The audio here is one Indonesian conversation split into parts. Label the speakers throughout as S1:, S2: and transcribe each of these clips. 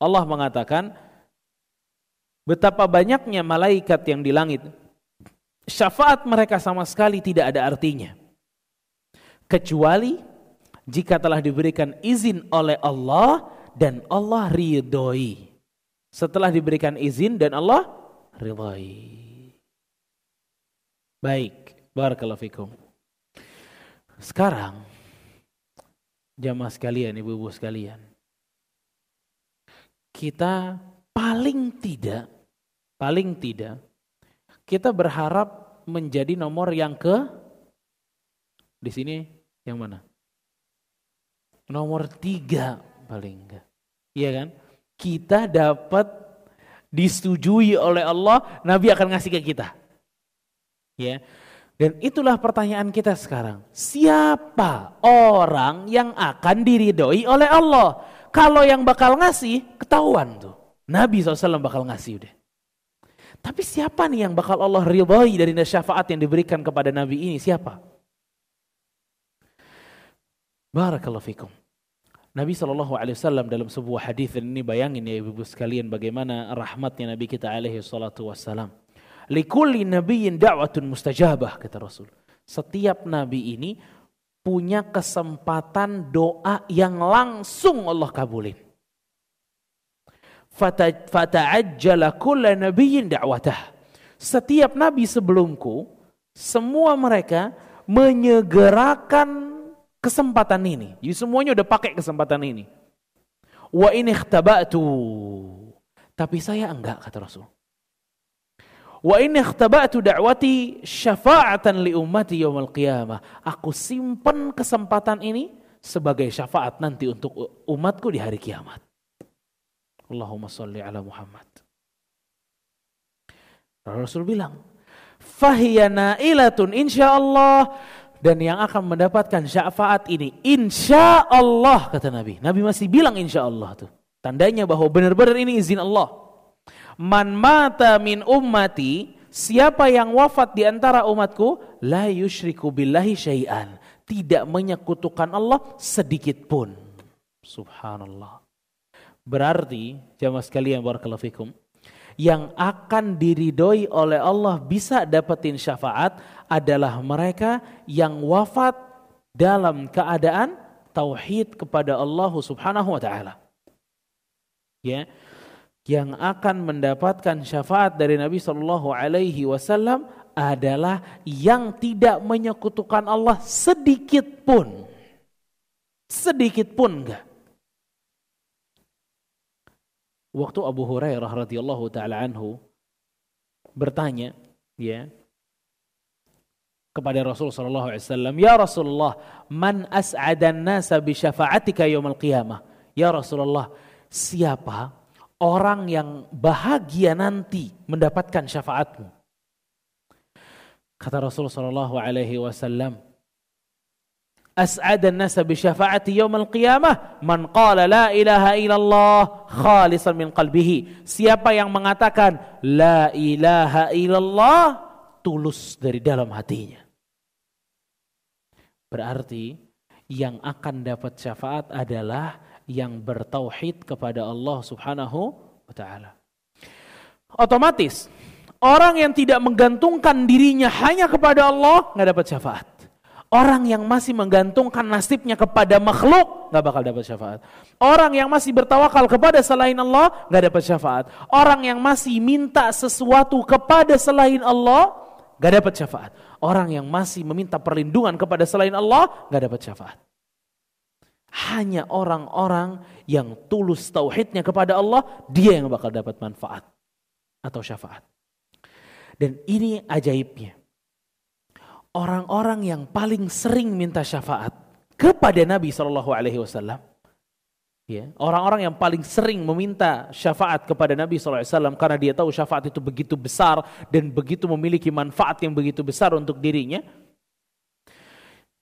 S1: Allah mengatakan betapa banyaknya malaikat yang di langit. Syafaat mereka sama sekali tidak ada artinya. Kecuali jika telah diberikan izin oleh Allah dan Allah ridhoi. Setelah diberikan izin dan Allah ridhoi. Baik, barakallahu Sekarang jamaah sekalian, ibu-ibu sekalian kita paling tidak, paling tidak, kita berharap menjadi nomor yang ke, di sini yang mana? Nomor tiga paling enggak. Iya kan? Kita dapat disetujui oleh Allah, Nabi akan ngasih ke kita. Ya. Dan itulah pertanyaan kita sekarang. Siapa orang yang akan diridhoi oleh Allah? kalau yang bakal ngasih ketahuan tuh. Nabi SAW bakal ngasih udah. Tapi siapa nih yang bakal Allah ridhoi dari syafaat yang diberikan kepada Nabi ini? Siapa? Barakallahu fikum. Nabi saw dalam sebuah hadis ini bayangin ya ibu-ibu sekalian bagaimana rahmatnya Nabi kita Alaihi Salatu wassalam. Likulli nabiyin da'watun mustajabah kata Rasul. Setiap nabi ini punya kesempatan doa yang langsung Allah kabulin. Fata'ajjala kulla da'watah. Setiap nabi sebelumku, semua mereka menyegerakan kesempatan ini. Jadi semuanya udah pakai kesempatan ini. Wa ini tuh. Tapi saya enggak kata Rasul. Wa in ikhtaba'tu da'wati syafa'atan li ummati yaumil qiyamah. Aku simpan kesempatan ini sebagai syafaat nanti untuk umatku di hari kiamat. Allahumma salli ala Muhammad. Rasul bilang, ilatun na'ilatun insyaallah." Dan yang akan mendapatkan syafaat ini insya Allah kata Nabi. Nabi masih bilang insya Allah tuh. Tandanya bahwa benar-benar ini izin Allah man mata min ummati, siapa yang wafat di antara umatku, la yushriku billahi syai'an. Tidak menyekutukan Allah sedikit pun. Subhanallah. Berarti, jamaah sekalian barakallahu fikum, yang akan diridhoi oleh Allah bisa dapetin syafaat adalah mereka yang wafat dalam keadaan tauhid kepada Allah Subhanahu wa taala. Ya yang akan mendapatkan syafaat dari Nabi Shallallahu Alaihi Wasallam adalah yang tidak menyekutukan Allah sedikit pun, sedikit pun enggak. Waktu Abu Hurairah radhiyallahu taala anhu bertanya, ya, kepada Rasul sallallahu alaihi wasallam, "Ya Rasulullah, man as'adan nasa bi syafa'atika yaumil qiyamah?" Ya Rasulullah, siapa orang yang bahagia nanti mendapatkan syafaatmu. Kata Rasul sallallahu alaihi wasallam, "As'ad an-nas bi syafaati al qiyamah man qala la ilaha illallah khalisan min qalbihi." Siapa yang mengatakan la ilaha illallah tulus dari dalam hatinya. Berarti yang akan dapat syafaat adalah yang bertauhid kepada Allah Subhanahu wa taala. Otomatis orang yang tidak menggantungkan dirinya hanya kepada Allah nggak dapat syafaat. Orang yang masih menggantungkan nasibnya kepada makhluk nggak bakal dapat syafaat. Orang yang masih bertawakal kepada selain Allah nggak dapat syafaat. Orang yang masih minta sesuatu kepada selain Allah nggak dapat syafaat. Orang yang masih meminta perlindungan kepada selain Allah nggak dapat syafaat. Hanya orang-orang yang tulus tauhidnya kepada Allah, dia yang bakal dapat manfaat atau syafaat. Dan ini ajaibnya. Orang-orang yang paling sering minta syafaat kepada Nabi Shallallahu Alaihi Wasallam, ya orang-orang yang paling sering meminta syafaat kepada Nabi Shallallahu Alaihi Wasallam karena dia tahu syafaat itu begitu besar dan begitu memiliki manfaat yang begitu besar untuk dirinya,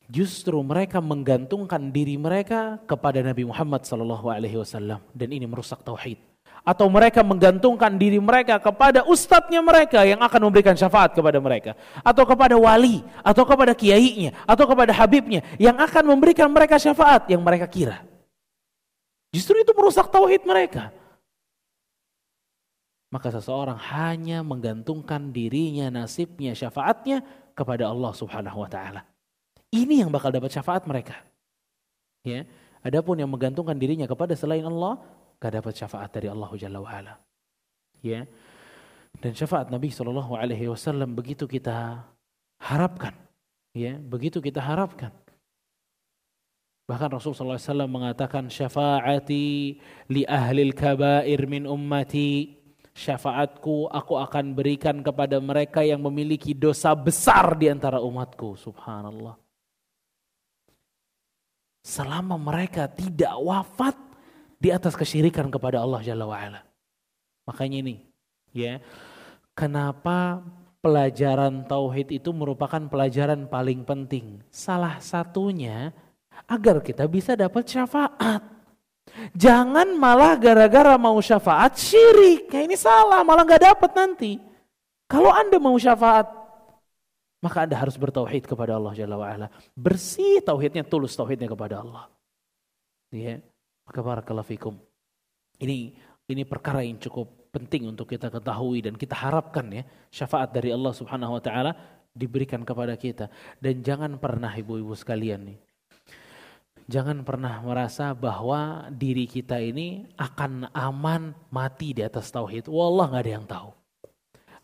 S1: Justru mereka menggantungkan diri mereka kepada Nabi Muhammad SAW dan ini merusak tauhid. Atau mereka menggantungkan diri mereka kepada ustadznya mereka yang akan memberikan syafaat kepada mereka. Atau kepada wali, atau kepada kiainya, atau kepada habibnya yang akan memberikan mereka syafaat yang mereka kira. Justru itu merusak tauhid mereka. Maka seseorang hanya menggantungkan dirinya, nasibnya, syafaatnya kepada Allah Subhanahu wa taala. Ini yang bakal dapat syafaat mereka. Ya. Adapun yang menggantungkan dirinya kepada selain Allah, gak dapat syafaat dari Allah Jalla wa'ala. Ya. Dan syafaat Nabi Shallallahu Alaihi Wasallam begitu kita harapkan, ya, begitu kita harapkan. Bahkan Rasulullah Wasallam mengatakan syafaati li al kabair min ummati. Syafaatku aku akan berikan kepada mereka yang memiliki dosa besar di antara umatku. Subhanallah selama mereka tidak wafat di atas kesyirikan kepada Allah Jalla wa'ala. Makanya ini, ya, kenapa pelajaran tauhid itu merupakan pelajaran paling penting. Salah satunya agar kita bisa dapat syafaat. Jangan malah gara-gara mau syafaat syirik. ya ini salah, malah nggak dapat nanti. Kalau Anda mau syafaat maka Anda harus bertauhid kepada Allah Jalla wa'ala. Bersih tauhidnya, tulus tauhidnya kepada Allah. Ya. Maka barakallahu fikum. Ini ini perkara yang cukup penting untuk kita ketahui dan kita harapkan ya syafaat dari Allah Subhanahu wa taala diberikan kepada kita dan jangan pernah ibu-ibu sekalian nih jangan pernah merasa bahwa diri kita ini akan aman mati di atas tauhid. Wallah nggak ada yang tahu.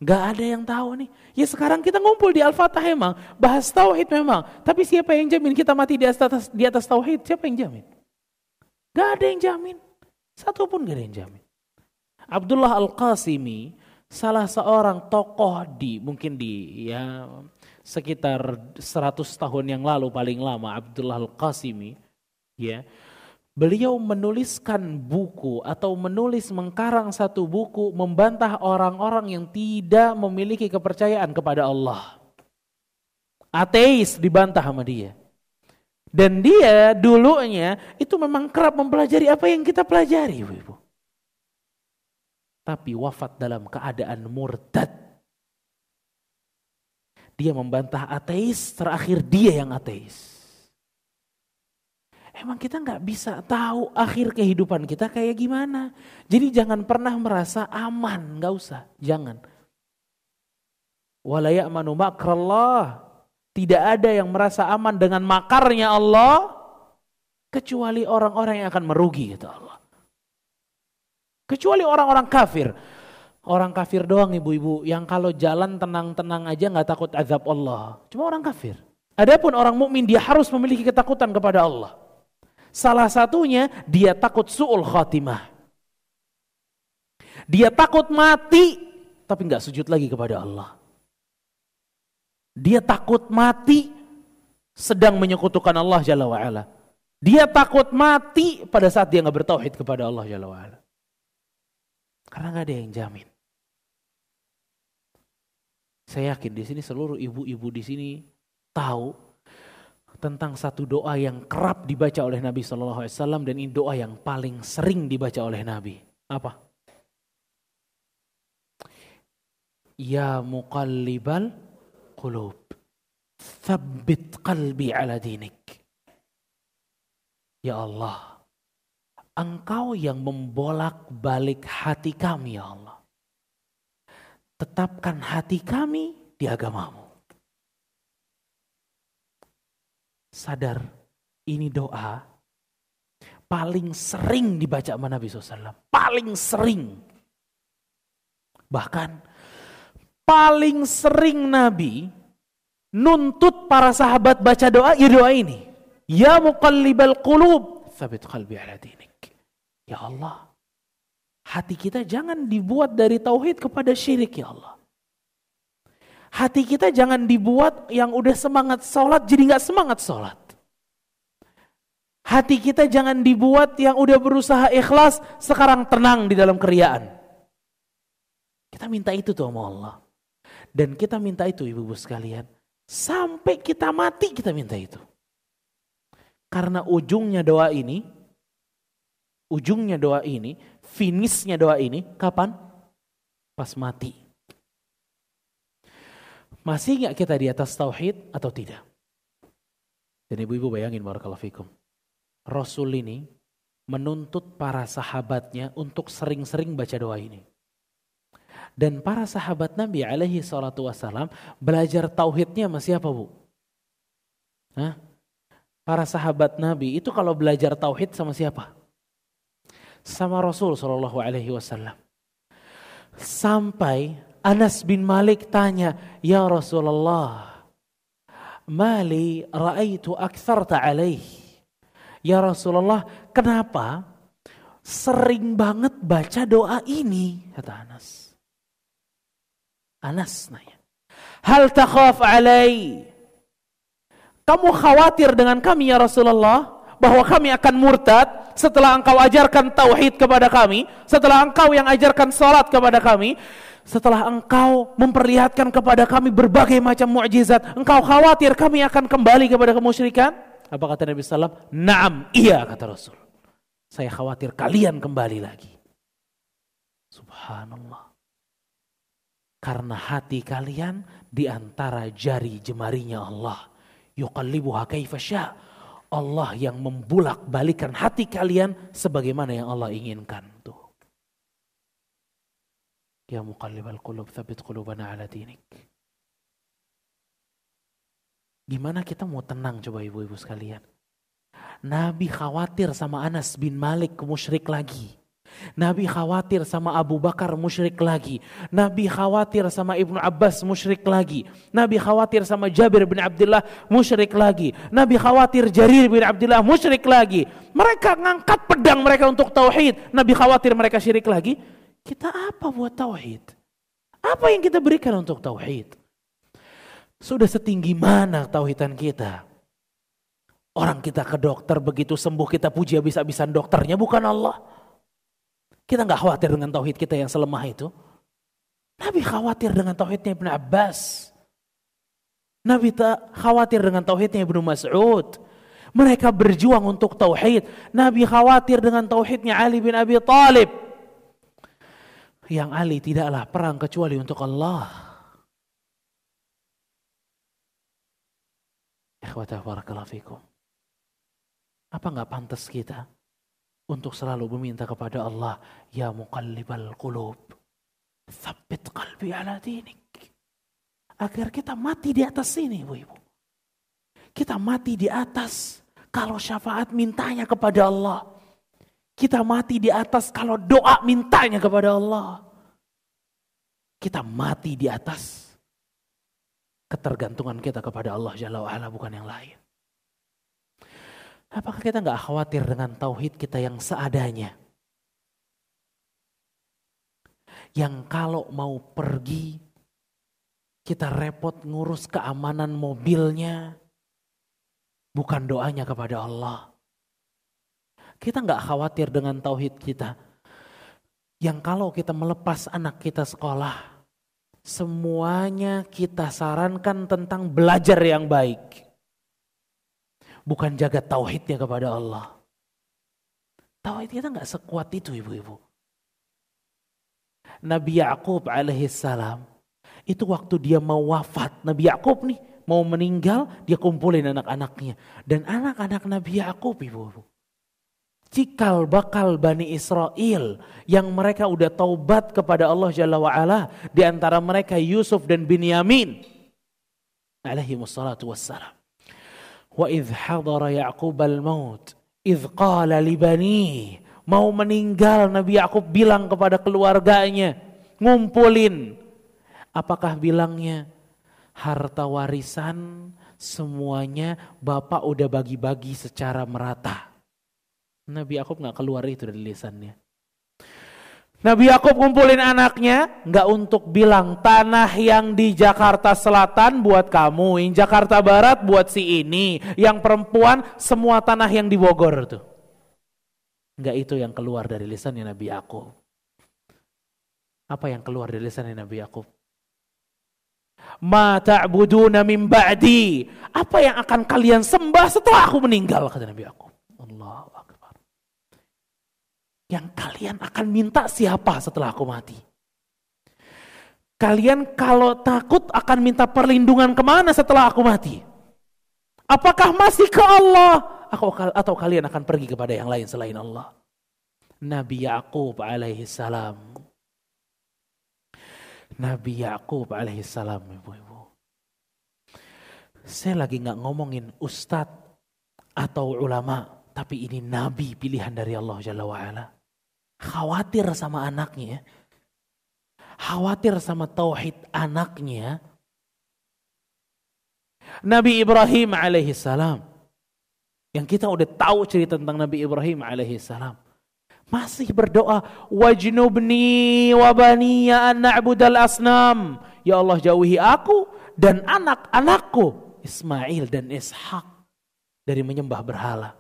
S1: Gak ada yang tahu nih. Ya sekarang kita ngumpul di Al-Fatah emang, bahas tauhid memang. Tapi siapa yang jamin kita mati di atas di atas tauhid? Siapa yang jamin? Gak ada yang jamin. satupun pun gak ada yang jamin. Abdullah Al-Qasimi salah seorang tokoh di mungkin di ya sekitar 100 tahun yang lalu paling lama Abdullah Al-Qasimi ya beliau menuliskan buku atau menulis mengkarang satu buku membantah orang-orang yang tidak memiliki kepercayaan kepada Allah. Ateis dibantah sama dia. Dan dia dulunya itu memang kerap mempelajari apa yang kita pelajari, Ibu. Tapi wafat dalam keadaan murtad. Dia membantah ateis, terakhir dia yang ateis. Emang kita nggak bisa tahu akhir kehidupan kita kayak gimana. Jadi jangan pernah merasa aman, nggak usah, jangan. Walaya amanu makrallah. Tidak ada yang merasa aman dengan makarnya Allah kecuali orang-orang yang akan merugi kata Allah. Kecuali orang-orang kafir. Orang kafir doang ibu-ibu yang kalau jalan tenang-tenang aja nggak takut azab Allah. Cuma orang kafir. Adapun orang mukmin dia harus memiliki ketakutan kepada Allah. Salah satunya dia takut su'ul khatimah. Dia takut mati tapi nggak sujud lagi kepada Allah. Dia takut mati sedang menyekutukan Allah Jalla wa'ala. Dia takut mati pada saat dia nggak bertauhid kepada Allah Jalla wa'ala. Karena nggak ada yang jamin. Saya yakin di sini seluruh ibu-ibu di sini tahu tentang satu doa yang kerap dibaca oleh Nabi Shallallahu Alaihi Wasallam dan ini doa yang paling sering dibaca oleh Nabi. Apa? Ya muqallibal qulub. Thabbit qalbi ala dinik. Ya Allah. Engkau yang membolak-balik hati kami ya Allah. Tetapkan hati kami di agamamu. sadar ini doa paling sering dibaca sama Nabi SAW. Paling sering. Bahkan paling sering Nabi nuntut para sahabat baca doa ya doa ini. Ya muqallibal qulub, thabit qalbi ala dinik. Ya Allah, hati kita jangan dibuat dari tauhid kepada syirik ya Allah. Hati kita jangan dibuat yang udah semangat sholat jadi nggak semangat sholat. Hati kita jangan dibuat yang udah berusaha ikhlas sekarang tenang di dalam keriaan. Kita minta itu tuh sama Allah. Dan kita minta itu ibu-ibu sekalian. Sampai kita mati kita minta itu. Karena ujungnya doa ini, ujungnya doa ini, finishnya doa ini, kapan? Pas mati. Masih nggak kita di atas tauhid atau tidak? Dan ibu-ibu bayangin warahmatullahi fikum. Rasul ini menuntut para sahabatnya untuk sering-sering baca doa ini. Dan para sahabat Nabi alaihi salatu wassalam belajar tauhidnya sama siapa bu? Hah? Para sahabat Nabi itu kalau belajar tauhid sama siapa? Sama Rasul sallallahu alaihi wasallam. Sampai Anas bin Malik tanya, "Ya Rasulullah, mali raaitu aksarta alaih." Ya Rasulullah, kenapa sering banget baca doa ini? kata Anas. Anas nanya, "Hal takhaf alai?" Kamu khawatir dengan kami ya Rasulullah bahwa kami akan murtad? setelah engkau ajarkan tauhid kepada kami, setelah engkau yang ajarkan salat kepada kami, setelah engkau memperlihatkan kepada kami berbagai macam mukjizat, engkau khawatir kami akan kembali kepada kemusyrikan? Apa kata Nabi sallam? Naam, iya kata Rasul. Saya khawatir kalian kembali lagi. Subhanallah. Karena hati kalian di antara jari jemarinya Allah. Yuqallibuha Allah yang membulak balikan hati kalian sebagaimana yang Allah inginkan. Tuh. Ya muqallibal qulub thabit qulubana ala dinik. Gimana kita mau tenang coba ibu-ibu sekalian? Nabi khawatir sama Anas bin Malik musyrik lagi. Nabi khawatir sama Abu Bakar musyrik lagi. Nabi khawatir sama Ibnu Abbas musyrik lagi. Nabi khawatir sama Jabir bin Abdullah musyrik lagi. Nabi khawatir Jarir bin Abdullah musyrik lagi. Mereka ngangkat pedang mereka untuk tauhid. Nabi khawatir mereka syirik lagi. Kita apa buat tauhid? Apa yang kita berikan untuk tauhid? Sudah setinggi mana tauhidan kita? Orang kita ke dokter begitu sembuh kita puji habis-habisan dokternya bukan Allah. Kita nggak khawatir dengan tauhid kita yang selemah itu. Nabi khawatir dengan tauhidnya Ibnu Abbas. Nabi tak khawatir dengan tauhidnya Ibnu Mas'ud. Mereka berjuang untuk tauhid. Nabi khawatir dengan tauhidnya Ali bin Abi Thalib. Yang Ali tidaklah perang kecuali untuk Allah. Ikhwata barakallahu fikum. Apa nggak pantas kita untuk selalu meminta kepada Allah, Ya muqallibal qulub, thabbit qalbi ala dinik. Agar kita mati di atas sini, Bu ibu Kita mati di atas kalau syafaat mintanya kepada Allah. Kita mati di atas kalau doa mintanya kepada Allah. Kita mati di atas ketergantungan kita kepada Allah Jalla wa'ala bukan yang lain. Apakah kita nggak khawatir dengan tauhid kita yang seadanya? Yang kalau mau pergi, kita repot ngurus keamanan mobilnya, bukan doanya kepada Allah. Kita nggak khawatir dengan tauhid kita. Yang kalau kita melepas anak kita sekolah, semuanya kita sarankan tentang belajar yang baik bukan jaga tauhidnya kepada Allah. Tauhid kita nggak sekuat itu ibu-ibu. Nabi Yakub alaihissalam itu waktu dia mau wafat, Nabi Yakub nih mau meninggal, dia kumpulin anak-anaknya dan anak-anak Nabi Yakub ibu-ibu. Cikal bakal Bani Israel yang mereka udah taubat kepada Allah Jalla wa'ala. Di antara mereka Yusuf dan Binyamin. Alaihi wassalatu wassalam. Wa idh hadara Ya'qub al-maut. Idh qala libani. Mau meninggal Nabi Yakub bilang kepada keluarganya. Ngumpulin. Apakah bilangnya harta warisan semuanya bapak udah bagi-bagi secara merata. Nabi Yakub nggak keluar itu dari lisannya. Nabi Yakub kumpulin anaknya, nggak untuk bilang tanah yang di Jakarta Selatan buat kamu, yang Jakarta Barat buat si ini, yang perempuan semua tanah yang di Bogor tuh. Nggak itu yang keluar dari lisannya Nabi Yakub. Apa yang keluar dari lisannya Nabi Yakub? Ma ta'buduna min ba'di. Apa yang akan kalian sembah setelah aku meninggal kata Nabi Yakub. Allah yang kalian akan minta siapa setelah aku mati? Kalian kalau takut akan minta perlindungan kemana setelah aku mati? Apakah masih ke Allah? atau kalian akan pergi kepada yang lain selain Allah? Nabi Ya'qub alaihi salam. Nabi Ya'qub alaihi salam, ibu-ibu. Saya lagi nggak ngomongin ustadz atau ulama, tapi ini nabi pilihan dari Allah Jalla wa'ala khawatir sama anaknya, khawatir sama tauhid anaknya. Nabi Ibrahim alaihissalam yang kita udah tahu cerita tentang Nabi Ibrahim alaihissalam masih berdoa wajnubni wabaniya an na'budal asnam ya Allah jauhi aku dan anak-anakku Ismail dan Ishak dari menyembah berhala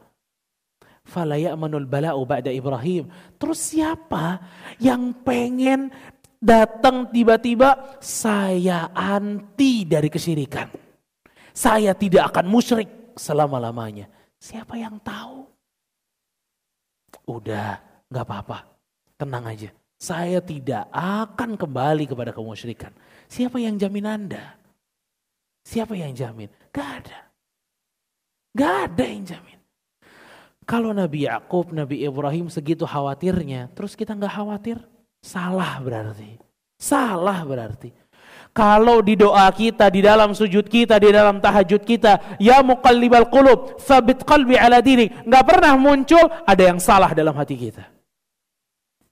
S1: Fala ya'manul bala'u ba'da Ibrahim. Terus siapa yang pengen datang tiba-tiba saya anti dari kesyirikan. Saya tidak akan musyrik selama-lamanya. Siapa yang tahu? Udah, nggak apa-apa. Tenang aja. Saya tidak akan kembali kepada kemusyrikan. Siapa yang jamin Anda? Siapa yang jamin? Gak ada. Gak ada yang jamin. Kalau Nabi Yakub, Nabi Ibrahim segitu khawatirnya, terus kita nggak khawatir? Salah berarti. Salah berarti. Kalau di doa kita, di dalam sujud kita, di dalam tahajud kita, ya muqallibal qulub, sabit qalbi ala dini. Nggak pernah muncul ada yang salah dalam hati kita.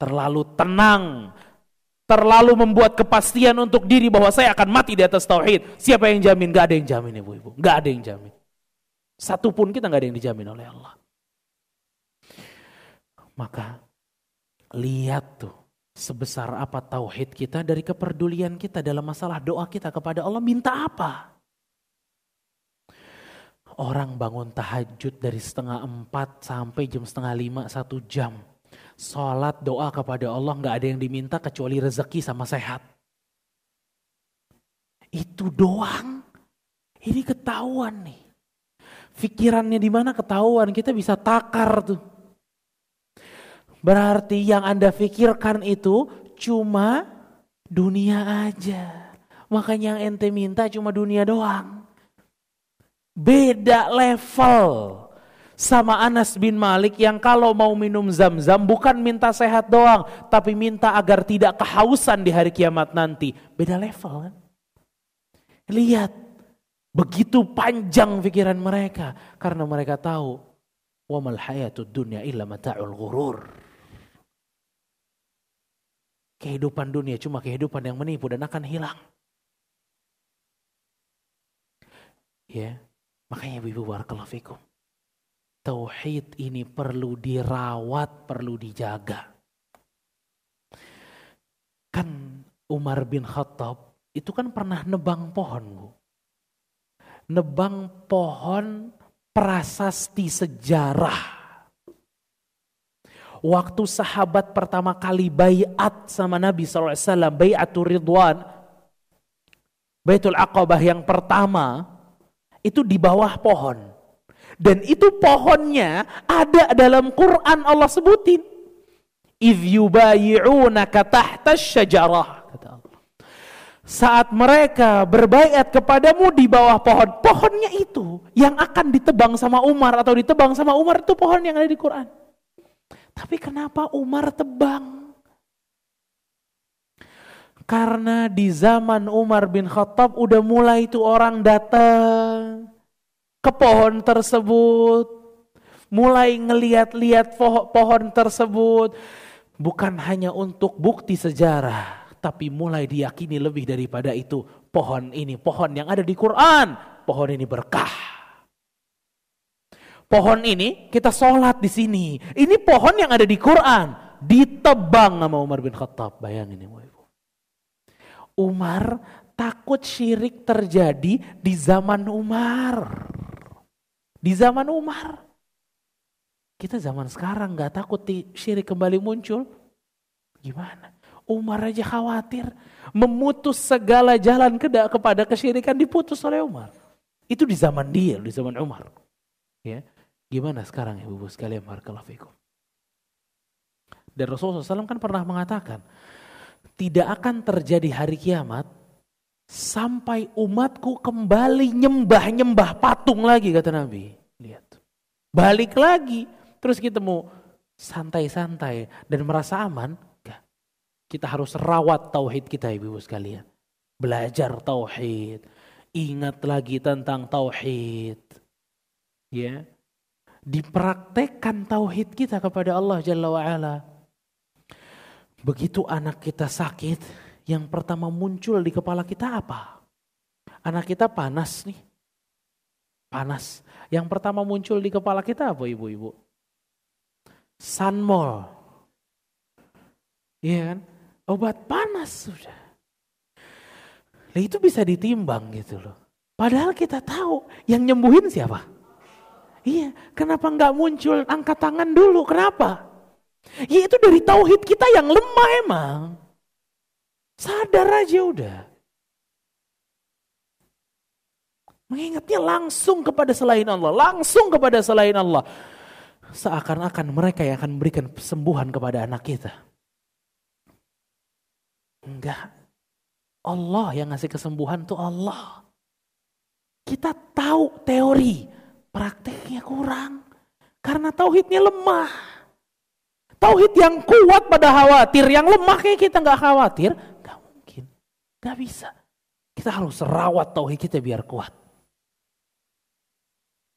S1: Terlalu tenang, terlalu membuat kepastian untuk diri bahwa saya akan mati di atas tauhid. Siapa yang jamin? Gak ada yang jamin ibu-ibu. Gak ada yang jamin. Satupun kita gak ada yang dijamin oleh Allah. Maka lihat tuh sebesar apa tauhid kita dari kepedulian kita dalam masalah doa kita kepada Allah minta apa? Orang bangun tahajud dari setengah empat sampai jam setengah lima satu jam. Sholat doa kepada Allah nggak ada yang diminta kecuali rezeki sama sehat. Itu doang. Ini ketahuan nih. Pikirannya di mana ketahuan kita bisa takar tuh Berarti yang Anda pikirkan itu cuma dunia aja. Makanya yang ente minta cuma dunia doang. Beda level sama Anas bin Malik yang kalau mau minum zam-zam bukan minta sehat doang, tapi minta agar tidak kehausan di hari kiamat nanti. Beda level kan? Lihat, begitu panjang pikiran mereka karena mereka tahu wamal hayatud dunya illa mata'ul ghurur kehidupan dunia cuma kehidupan yang menipu dan akan hilang. Ya, makanya ibu barakallahu Tauhid ini perlu dirawat, perlu dijaga. Kan Umar bin Khattab itu kan pernah nebang pohon, Bu. Nebang pohon prasasti sejarah Waktu sahabat pertama kali bayat sama Nabi SAW, bayatul Ridwan, Baitul Aqabah yang pertama, itu di bawah pohon. Dan itu pohonnya ada dalam Quran Allah sebutin. Idh yubayi'unaka tahta syajarah. Saat mereka berbayat kepadamu di bawah pohon, pohonnya itu yang akan ditebang sama Umar atau ditebang sama Umar itu pohon yang ada di Quran. Tapi kenapa Umar tebang? Karena di zaman Umar bin Khattab udah mulai itu orang datang ke pohon tersebut. Mulai ngeliat-liat pohon tersebut. Bukan hanya untuk bukti sejarah. Tapi mulai diyakini lebih daripada itu. Pohon ini, pohon yang ada di Quran. Pohon ini berkah pohon ini, kita sholat di sini. Ini pohon yang ada di Quran. Ditebang sama Umar bin Khattab. Bayangin ya, Ibu. Umar takut syirik terjadi di zaman Umar. Di zaman Umar. Kita zaman sekarang nggak takut syirik kembali muncul. Gimana? Umar aja khawatir. Memutus segala jalan ke kepada kesyirikan diputus oleh Umar. Itu di zaman dia, di zaman Umar. Ya. Gimana sekarang ya Bapak sekalian barakallahu fikum. Dan Rasulullah SAW kan pernah mengatakan, tidak akan terjadi hari kiamat sampai umatku kembali nyembah-nyembah patung lagi kata Nabi. Lihat. Balik lagi. Terus kita mau santai-santai dan merasa aman. Enggak. Kita harus rawat tauhid kita ibu-ibu sekalian. Belajar tauhid. Ingat lagi tentang tauhid. Ya dipraktekkan tauhid kita kepada Allah Jalla wa'ala. Begitu anak kita sakit, yang pertama muncul di kepala kita apa? Anak kita panas nih. Panas. Yang pertama muncul di kepala kita apa ibu-ibu? Sunmol. Iya kan? Obat panas sudah. Nah, itu bisa ditimbang gitu loh. Padahal kita tahu yang nyembuhin siapa? Iya, kenapa nggak muncul? Angkat tangan dulu, kenapa? Ya itu dari tauhid kita yang lemah emang. Sadar aja udah. Mengingatnya langsung kepada selain Allah, langsung kepada selain Allah. Seakan-akan mereka yang akan memberikan kesembuhan kepada anak kita. Enggak. Allah yang ngasih kesembuhan tuh Allah. Kita tahu teori, prakteknya kurang. Karena tauhidnya lemah. Tauhid yang kuat pada khawatir, yang lemah kayak kita nggak khawatir, Gak mungkin, gak bisa. Kita harus rawat tauhid kita biar kuat.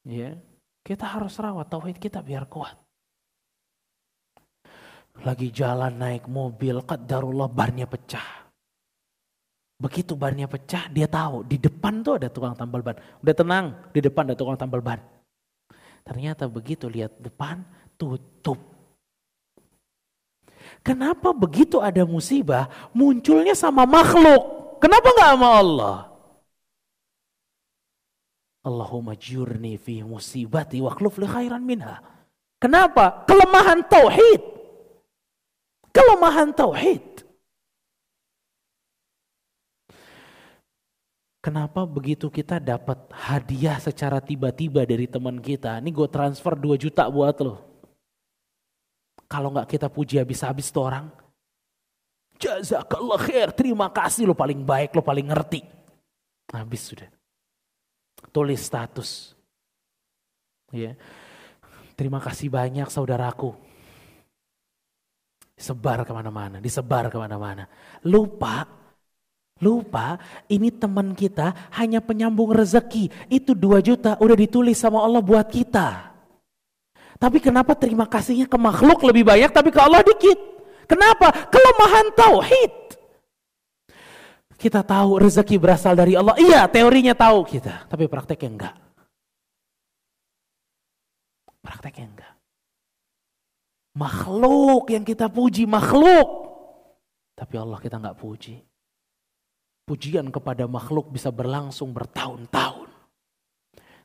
S1: Ya, yeah. kita harus rawat tauhid kita biar kuat. Lagi jalan naik mobil, kadarullah barnya pecah. Begitu bannya pecah, dia tahu di depan tuh ada tukang tambal ban. Udah tenang, di depan ada tukang tambal ban. Ternyata begitu lihat depan, tutup. Kenapa begitu ada musibah, munculnya sama makhluk? Kenapa nggak sama Allah? Allahumma jurni fi musibati wa li khairan minha. Kenapa? Kelemahan tauhid. Kelemahan tauhid. Kenapa begitu kita dapat hadiah secara tiba-tiba dari teman kita, ini gue transfer 2 juta buat lo. Kalau nggak kita puji habis-habis tuh orang, jazakallah khair, terima kasih lo paling baik, lo paling ngerti. Habis sudah. Tulis status. Ya. Terima kasih banyak saudaraku. Sebar kemana-mana, disebar kemana-mana. Lupa Lupa ini teman kita hanya penyambung rezeki. Itu 2 juta udah ditulis sama Allah buat kita. Tapi kenapa terima kasihnya ke makhluk lebih banyak tapi ke Allah dikit? Kenapa? Kelemahan tauhid. Kita tahu rezeki berasal dari Allah. Iya, teorinya tahu kita, tapi prakteknya enggak. Prakteknya enggak. Makhluk yang kita puji, makhluk. Tapi Allah kita enggak puji. Pujian kepada makhluk bisa berlangsung bertahun-tahun.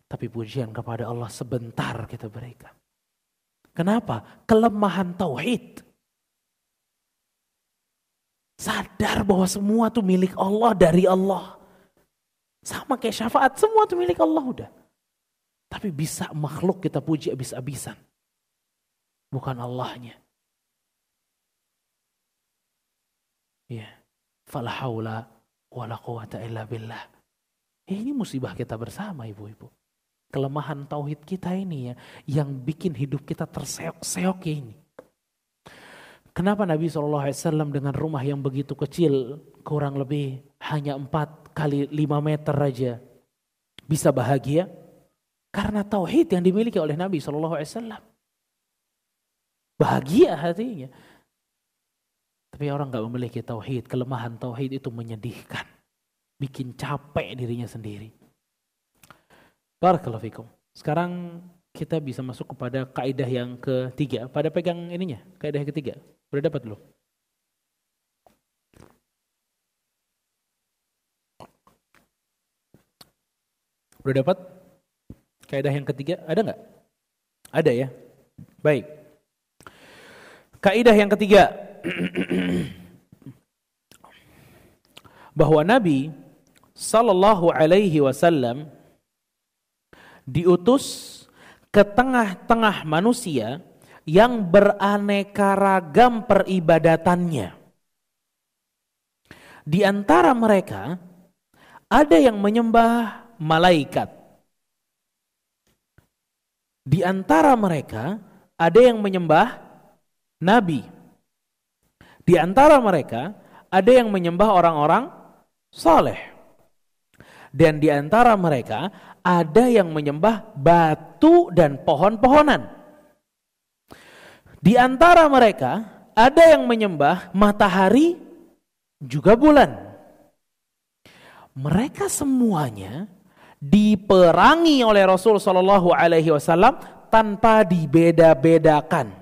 S1: Tapi pujian kepada Allah sebentar kita berikan. Kenapa? Kelemahan tauhid. Sadar bahwa semua itu milik Allah dari Allah. Sama kayak syafaat, semua itu milik Allah udah. Tapi bisa makhluk kita puji abis-abisan. Bukan Allahnya. Ya. Fala wala quwata illa billah. Ini musibah kita bersama ibu-ibu. Kelemahan tauhid kita ini ya, yang bikin hidup kita terseok-seok ini. Kenapa Nabi SAW dengan rumah yang begitu kecil, kurang lebih hanya empat kali lima meter saja bisa bahagia? Karena tauhid yang dimiliki oleh Nabi SAW. Bahagia hatinya tapi orang nggak memiliki tauhid, kelemahan tauhid itu menyedihkan, bikin capek dirinya sendiri. Barakalafikum. Sekarang kita bisa masuk kepada kaidah yang ketiga. Pada pegang ininya, kaidah ketiga. Udah dapat belum? Udah dapat? Kaidah yang ketiga ada nggak? Ada ya. Baik. Kaidah yang ketiga bahwa Nabi Sallallahu Alaihi Wasallam diutus ke tengah-tengah manusia yang beraneka ragam peribadatannya. Di antara mereka ada yang menyembah malaikat. Di antara mereka ada yang menyembah nabi. Di antara mereka ada yang menyembah orang-orang soleh. Dan di antara mereka ada yang menyembah batu dan pohon-pohonan. Di antara mereka ada yang menyembah matahari juga bulan. Mereka semuanya diperangi oleh Rasul Shallallahu Alaihi Wasallam tanpa dibeda-bedakan.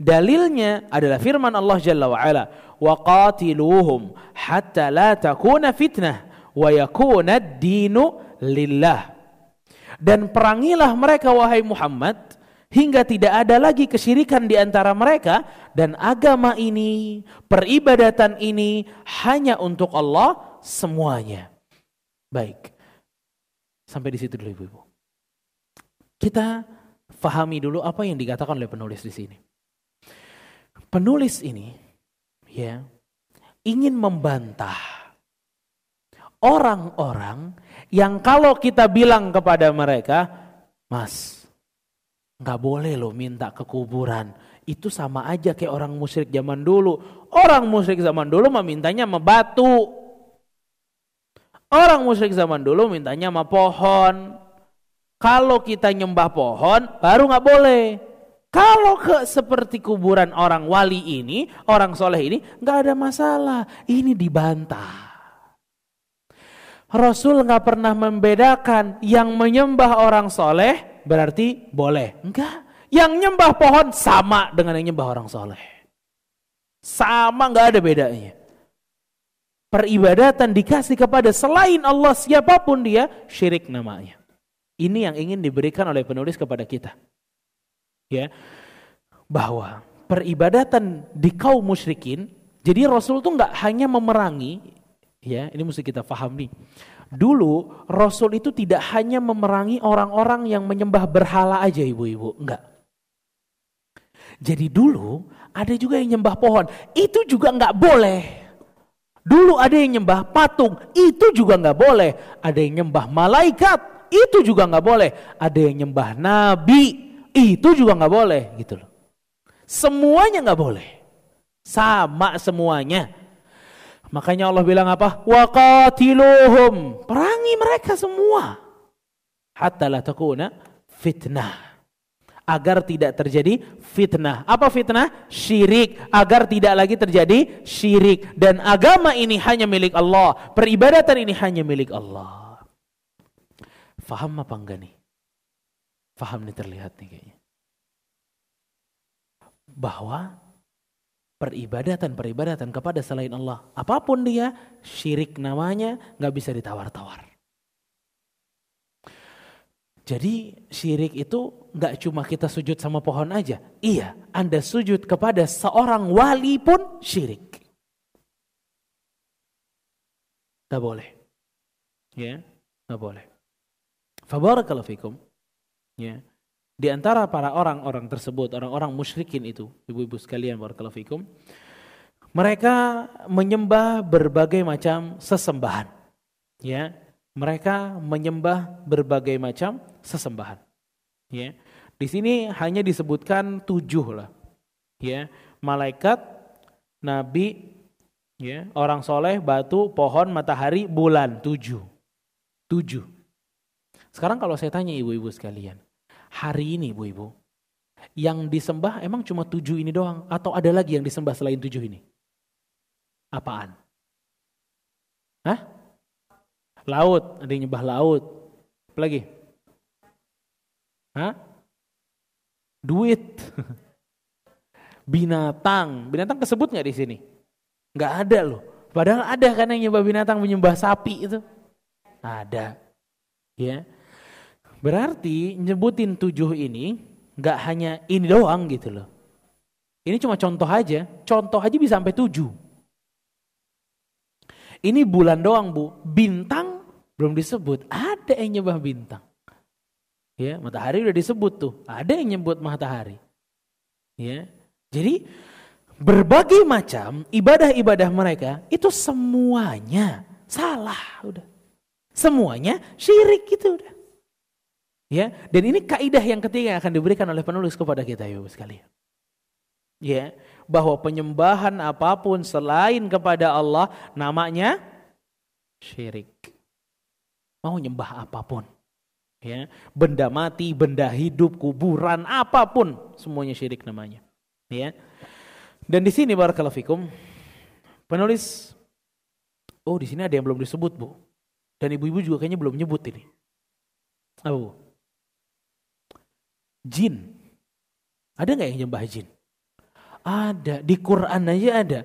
S1: Dalilnya adalah firman Allah Jalla wa Ala, "Wa qatiluhum hatta la takuna fitnah wa dinu lillah." Dan perangilah mereka wahai Muhammad hingga tidak ada lagi kesyirikan di antara mereka dan agama ini, peribadatan ini hanya untuk Allah semuanya. Baik. Sampai di situ dulu Ibu-ibu. Kita fahami dulu apa yang dikatakan oleh penulis di sini penulis ini ya ingin membantah orang-orang yang kalau kita bilang kepada mereka, "Mas, nggak boleh lo minta ke kuburan." Itu sama aja kayak orang musyrik zaman dulu. Orang musyrik zaman dulu memintanya sama batu. Orang musyrik zaman dulu mintanya sama pohon. Kalau kita nyembah pohon, baru nggak boleh. Kalau ke seperti kuburan orang wali ini, orang soleh ini, nggak ada masalah. Ini dibantah. Rasul nggak pernah membedakan yang menyembah orang soleh berarti boleh. Enggak. Yang nyembah pohon sama dengan yang nyembah orang soleh. Sama nggak ada bedanya. Peribadatan dikasih kepada selain Allah siapapun dia, syirik namanya. Ini yang ingin diberikan oleh penulis kepada kita ya bahwa peribadatan di kaum musyrikin jadi Rasul tuh nggak hanya memerangi ya ini mesti kita paham nih dulu Rasul itu tidak hanya memerangi orang-orang yang menyembah berhala aja ibu-ibu nggak jadi dulu ada juga yang nyembah pohon itu juga nggak boleh Dulu ada yang nyembah patung, itu juga nggak boleh. Ada yang nyembah malaikat, itu juga nggak boleh. Ada yang nyembah nabi, itu juga nggak boleh gitu loh. Semuanya nggak boleh. Sama semuanya. Makanya Allah bilang apa? Waqatiluhum. Perangi mereka semua. Hatta la takuna fitnah. Agar tidak terjadi fitnah. Apa fitnah? Syirik. Agar tidak lagi terjadi syirik. Dan agama ini hanya milik Allah. Peribadatan ini hanya milik Allah. Faham apa enggak nih? Faham nih terlihat nih kayaknya. Bahwa peribadatan-peribadatan kepada selain Allah, apapun dia, syirik namanya, nggak bisa ditawar-tawar. Jadi syirik itu nggak cuma kita sujud sama pohon aja. Iya, Anda sujud kepada seorang wali pun syirik. tidak boleh. Ya, yeah. boleh. Fabarakallahu fikum. Ya. Di antara para orang-orang tersebut, orang-orang musyrikin itu, ibu-ibu sekalian barakallahu fikum, mereka menyembah berbagai macam sesembahan. Ya. Mereka menyembah berbagai macam sesembahan. Ya. Di sini hanya disebutkan tujuh lah. Ya, malaikat, nabi, ya, orang soleh, batu, pohon, matahari, bulan, tujuh. Tujuh. Sekarang kalau saya tanya ibu-ibu sekalian, hari ini Bu Ibu, yang disembah emang cuma tujuh ini doang? Atau ada lagi yang disembah selain tujuh ini? Apaan? Hah? Laut, ada yang nyembah laut. Apa lagi? Hah? Duit. Binatang. Binatang tersebut nggak di sini? Nggak ada loh. Padahal ada kan yang nyembah binatang, menyembah sapi itu. Ada. Ya. Berarti nyebutin tujuh ini nggak hanya ini doang gitu loh. Ini cuma contoh aja, contoh aja bisa sampai tujuh. Ini bulan doang bu, bintang belum disebut, ada yang nyembah bintang. Ya, matahari udah disebut tuh, ada yang nyebut matahari. Ya, jadi berbagai macam ibadah-ibadah mereka itu semuanya salah udah. Semuanya syirik gitu udah. Ya, dan ini kaidah yang ketiga yang akan diberikan oleh penulis kepada kita ya sekalian. Ya, bahwa penyembahan apapun selain kepada Allah namanya syirik. Mau nyembah apapun. Ya, benda mati, benda hidup, kuburan, apapun semuanya syirik namanya. Ya. Dan di sini barakallahu fikum penulis oh di sini ada yang belum disebut, Bu. Dan ibu-ibu juga kayaknya belum nyebut ini. Apa, jin. Ada nggak yang nyembah jin? Ada, di Quran aja ada.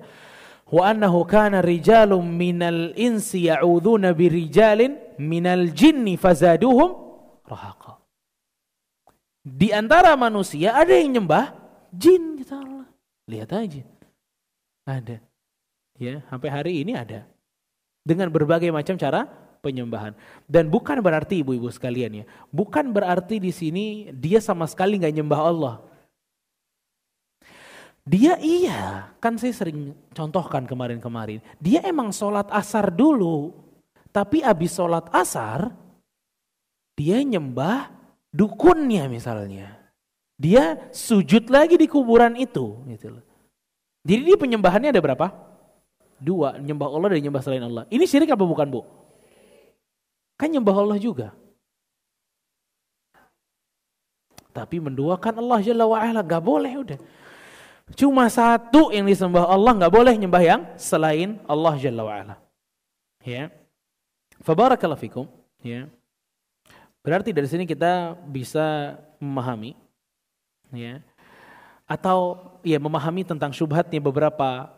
S1: Wa annahu kana rijalum minal insi ya'udzuuna rijalin minal jinni fazaduhum rahaqa. Di antara manusia ada yang nyembah jin kata Allah. Lihat aja. Ada. Ya, sampai hari ini ada. Dengan berbagai macam cara penyembahan. Dan bukan berarti ibu-ibu sekalian ya, bukan berarti di sini dia sama sekali nggak nyembah Allah. Dia iya, kan saya sering contohkan kemarin-kemarin. Dia emang sholat asar dulu, tapi abis sholat asar dia nyembah dukunnya misalnya. Dia sujud lagi di kuburan itu. Gitu Jadi dia penyembahannya ada berapa? Dua, nyembah Allah dan nyembah selain Allah. Ini syirik apa bukan bu? Kan nyembah Allah juga. Tapi menduakan Allah Jalla wa'ala gak boleh udah. Cuma satu yang disembah Allah gak boleh nyembah yang selain Allah Jalla wa'ala. Ya. Fabarakallah fikum. Ya. Berarti dari sini kita bisa memahami ya atau ya memahami tentang syubhatnya beberapa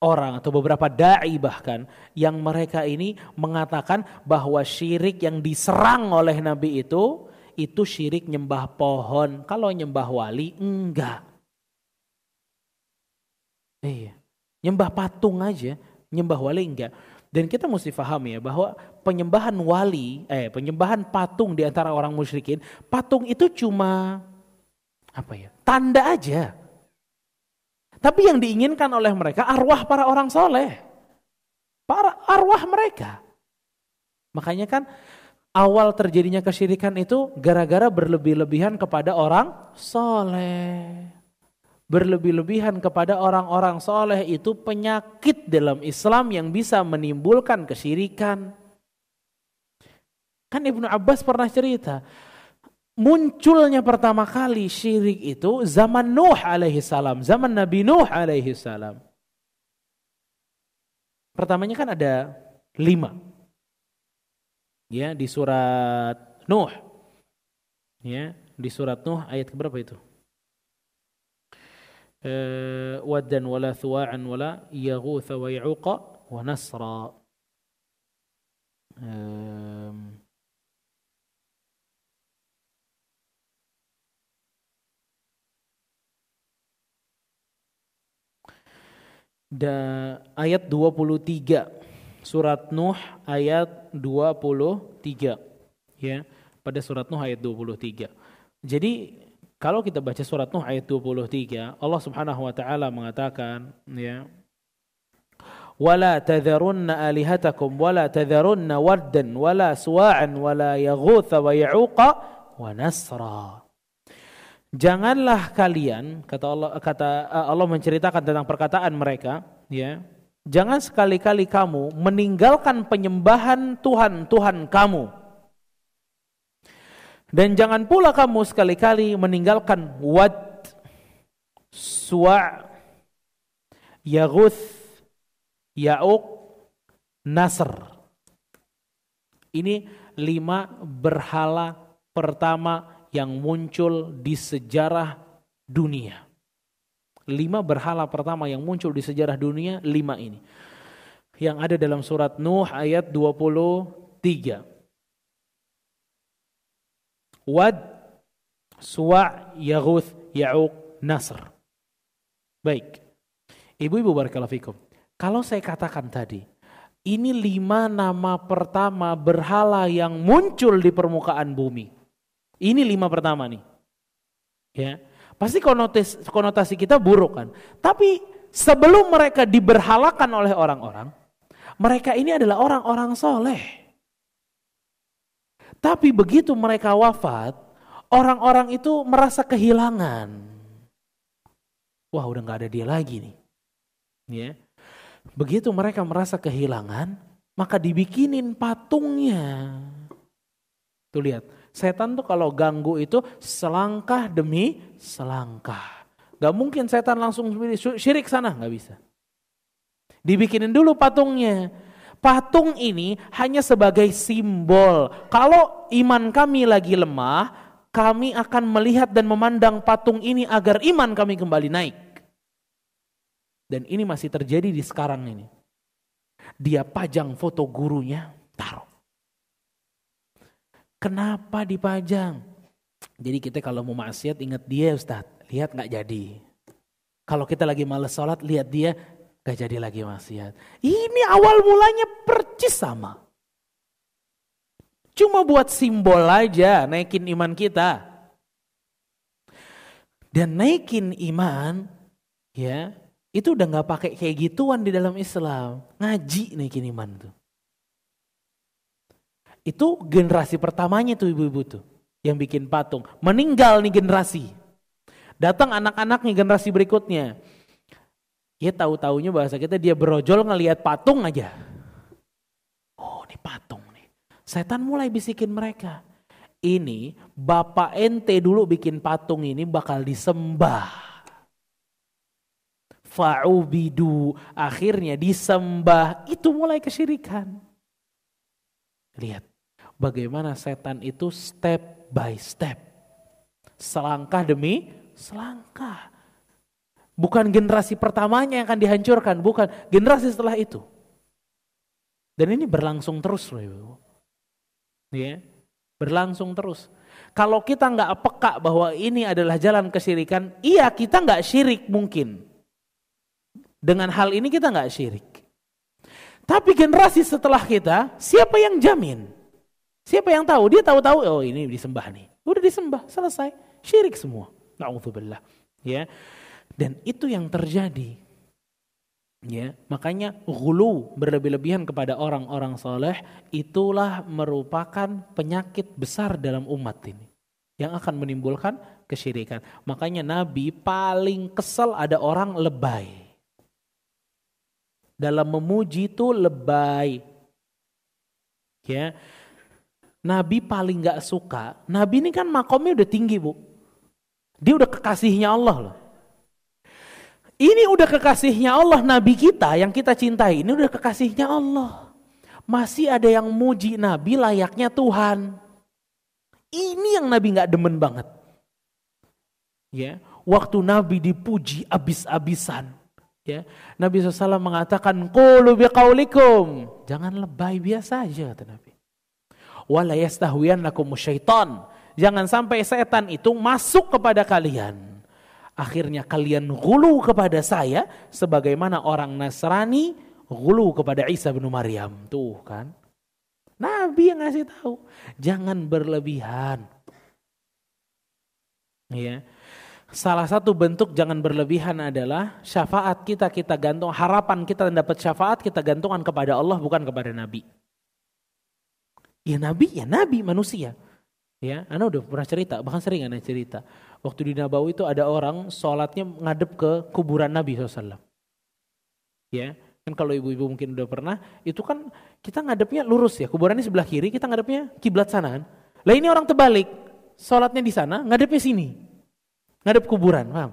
S1: orang atau beberapa dai bahkan yang mereka ini mengatakan bahwa syirik yang diserang oleh nabi itu itu syirik nyembah pohon. Kalau nyembah wali enggak. Iya. Nyembah patung aja, nyembah wali enggak. Dan kita mesti paham ya bahwa penyembahan wali, eh penyembahan patung di antara orang musyrikin, patung itu cuma apa ya? Tanda aja. Tapi yang diinginkan oleh mereka arwah para orang soleh. Para arwah mereka. Makanya kan awal terjadinya kesyirikan itu gara-gara berlebih-lebihan kepada orang soleh. Berlebih-lebihan kepada orang-orang soleh itu penyakit dalam Islam yang bisa menimbulkan kesyirikan. Kan Ibnu Abbas pernah cerita, munculnya pertama kali syirik itu zaman Nuh alaihi salam, zaman Nabi Nuh alaihi salam. Pertamanya kan ada lima. Ya, di surat Nuh. Ya, di surat Nuh ayat berapa itu? Eh, waddan wala thuwa'an wala yaghutha wa yuqa wa nasra. Eh, da, ayat 23 surat Nuh ayat 23 ya pada surat Nuh ayat 23 jadi kalau kita baca surat Nuh ayat 23 Allah Subhanahu wa taala mengatakan ya wala tadharunna alihatakum wala tadharunna waddan wala suwa'an wala yaghutha wa ya'uqa wa nasra Janganlah kalian kata Allah kata eh, Allah menceritakan tentang perkataan mereka, ya. Jangan sekali-kali kamu meninggalkan penyembahan Tuhan-tuhan kamu. Dan jangan pula kamu sekali-kali meninggalkan Wad, Suwa, Yaguth, Ya'uq, Nasr. Ini lima berhala pertama yang muncul di sejarah dunia. Lima berhala pertama yang muncul di sejarah dunia, lima ini. Yang ada dalam surat Nuh ayat 23. Wad, Suwa, Yaguth, Ya'uq, Nasr. Baik. Ibu-ibu barakalafikum. Kalau saya katakan tadi, ini lima nama pertama berhala yang muncul di permukaan bumi. Ini lima pertama nih. Ya. Pasti konotasi, konotasi kita buruk kan. Tapi sebelum mereka diberhalakan oleh orang-orang, mereka ini adalah orang-orang soleh. Tapi begitu mereka wafat, orang-orang itu merasa kehilangan. Wah udah gak ada dia lagi nih. Ya. Begitu mereka merasa kehilangan, maka dibikinin patungnya. Tuh lihat, Setan tuh kalau ganggu itu selangkah demi selangkah. Gak mungkin setan langsung syirik sana, gak bisa. Dibikinin dulu patungnya. Patung ini hanya sebagai simbol. Kalau iman kami lagi lemah, kami akan melihat dan memandang patung ini agar iman kami kembali naik. Dan ini masih terjadi di sekarang ini. Dia pajang foto gurunya, taruh. Kenapa dipajang? Jadi kita kalau mau maksiat ingat dia Ustaz, lihat nggak jadi. Kalau kita lagi males sholat, lihat dia gak jadi lagi maksiat. Ini awal mulanya percis sama. Cuma buat simbol aja naikin iman kita. Dan naikin iman ya itu udah nggak pakai kayak gituan di dalam Islam. Ngaji naikin iman tuh. Itu generasi pertamanya tuh ibu-ibu tuh yang bikin patung. Meninggal nih generasi. Datang anak-anaknya generasi berikutnya. Ya tahu-taunya bahasa kita dia berojol ngelihat patung aja. Oh ini patung nih. Setan mulai bisikin mereka. Ini bapak ente dulu bikin patung ini bakal disembah. Fa'ubidu akhirnya disembah. Itu mulai kesyirikan. Lihat bagaimana setan itu step by step. Selangkah demi selangkah. Bukan generasi pertamanya yang akan dihancurkan, bukan generasi setelah itu. Dan ini berlangsung terus loh Ibu. Ya, berlangsung terus. Kalau kita nggak peka bahwa ini adalah jalan kesirikan, iya kita nggak syirik mungkin. Dengan hal ini kita nggak syirik. Tapi generasi setelah kita, siapa yang jamin? Siapa yang tahu? Dia tahu-tahu, oh ini disembah nih. Udah disembah, selesai. Syirik semua. Na'udzubillah. Ya. Dan itu yang terjadi. Ya, makanya gulu berlebih-lebihan kepada orang-orang soleh itulah merupakan penyakit besar dalam umat ini yang akan menimbulkan kesyirikan. Makanya Nabi paling kesel ada orang lebay. Dalam memuji itu lebay. Ya, Nabi paling gak suka, Nabi ini kan makomnya udah tinggi bu. Dia udah kekasihnya Allah loh. Ini udah kekasihnya Allah, Nabi kita yang kita cintai ini udah kekasihnya Allah. Masih ada yang muji Nabi layaknya Tuhan. Ini yang Nabi gak demen banget. Ya, waktu Nabi dipuji abis-abisan. Ya, Nabi SAW mengatakan, Kulubi kaulikum. Jangan lebay biasa aja kata Nabi. Wala yastahwiyannakum syaitan. Jangan sampai setan itu masuk kepada kalian. Akhirnya kalian gulu kepada saya sebagaimana orang Nasrani gulu kepada Isa bin Maryam. Tuh kan. Nabi yang ngasih tahu, jangan berlebihan. Ya. Salah satu bentuk jangan berlebihan adalah syafaat kita kita gantung harapan kita dapat syafaat kita gantungan kepada Allah bukan kepada Nabi. Ya nabi, ya nabi manusia. Ya, Anda udah pernah cerita, bahkan sering Anda cerita. Waktu di Nabawi itu ada orang sholatnya ngadep ke kuburan Nabi SAW. Ya, kan kalau ibu-ibu mungkin udah pernah, itu kan kita ngadepnya lurus ya, kuburannya sebelah kiri, kita ngadepnya kiblat sana kan. Lah ini orang terbalik, sholatnya di sana, ngadepnya sini. Ngadep kuburan, paham?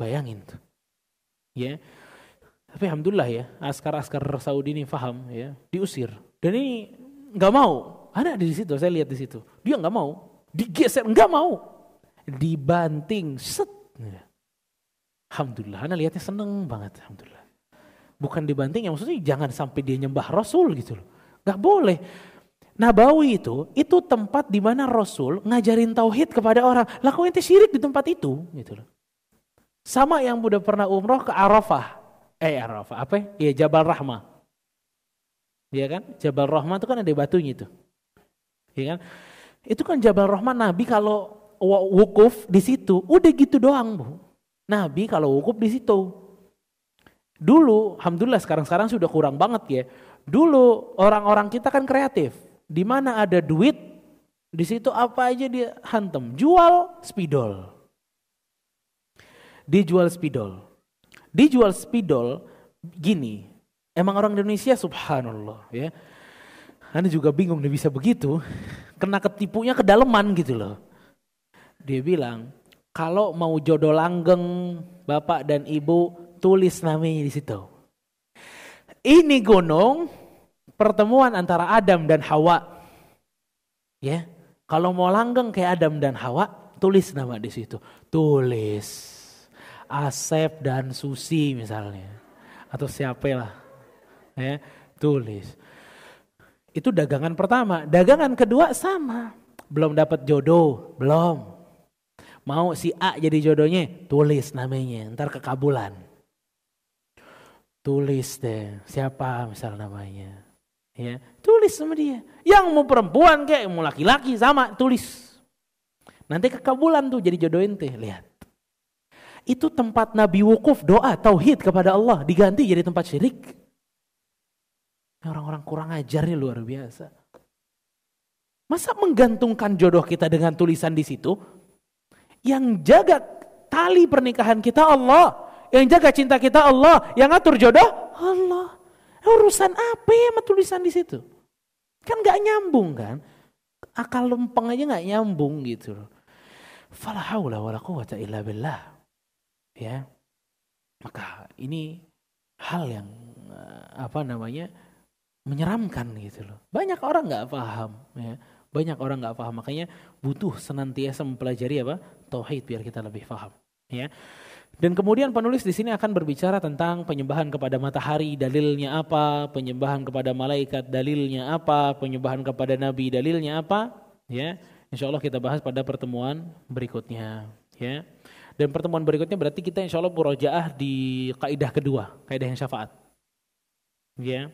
S1: Bayangin tuh. Ya, tapi alhamdulillah ya, askar-askar Saudi ini paham ya, diusir. Dan ini nggak mau. Ada di situ, saya lihat di situ. Dia nggak mau. Digeser, nggak mau. Dibanting, set. Iya. Alhamdulillah, anak lihatnya seneng banget. Alhamdulillah. Bukan dibanting, ya maksudnya jangan sampai dia nyembah Rasul gitu loh. Gak boleh. Nabawi itu, itu tempat di mana Rasul ngajarin tauhid kepada orang. lakukan kok ente syirik di tempat itu? Gitu loh. Sama yang udah pernah umroh ke Arafah. Eh Arafah, apa ya? Iya Jabal Rahmah. Ya kan? Jabal Rahman itu kan ada batunya itu. Ya kan? Itu kan Jabal Rahman Nabi kalau wukuf di situ, udah gitu doang, Bu. Nabi kalau wukuf di situ. Dulu, alhamdulillah sekarang-sekarang sudah kurang banget ya. Dulu orang-orang kita kan kreatif. Di mana ada duit, di situ apa aja dia hantem. Jual spidol. Dijual spidol. Dijual spidol gini, Emang orang Indonesia subhanallah ya. Anda juga bingung dia bisa begitu. Kena ketipunya kedalaman gitu loh. Dia bilang, kalau mau jodoh langgeng bapak dan ibu tulis namanya di situ. Ini gunung pertemuan antara Adam dan Hawa. Ya, kalau mau langgeng kayak Adam dan Hawa, tulis nama di situ. Tulis Asep dan Susi misalnya. Atau siapa lah ya, tulis. Itu dagangan pertama. Dagangan kedua sama. Belum dapat jodoh, belum. Mau si A jadi jodohnya, tulis namanya, ntar kekabulan. Tulis deh, siapa misal namanya. Ya, tulis sama dia. Yang mau perempuan kayak mau laki-laki sama, tulis. Nanti kekabulan tuh jadi jodohin teh, lihat. Itu tempat Nabi wukuf doa, tauhid kepada Allah diganti jadi tempat syirik. Orang-orang kurang ajar nih luar biasa. Masa menggantungkan jodoh kita dengan tulisan di situ? Yang jaga tali pernikahan kita Allah. Yang jaga cinta kita Allah. Yang atur jodoh Allah. Eh, urusan apa ya sama tulisan di situ? Kan gak nyambung kan? Akal lempeng aja gak nyambung gitu loh. Fala haula wala illa billah. Ya. Maka ini hal yang eh, apa namanya? menyeramkan gitu loh. Banyak orang nggak paham ya. Banyak orang nggak paham makanya butuh senantiasa mempelajari apa? tauhid biar kita lebih paham ya. Dan kemudian penulis di sini akan berbicara tentang penyembahan kepada matahari, dalilnya apa, penyembahan kepada malaikat, dalilnya apa, penyembahan kepada nabi, dalilnya apa, ya. Insya Allah kita bahas pada pertemuan berikutnya, ya. Dan pertemuan berikutnya berarti kita insya Allah murojaah di kaidah kedua, kaidah yang syafaat, ya.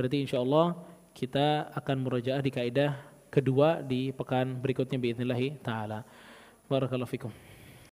S1: Berarti insya Allah kita akan merujuk di kaidah kedua di pekan berikutnya bismillahirrahmanirrahim taala. Barakallahu fikum.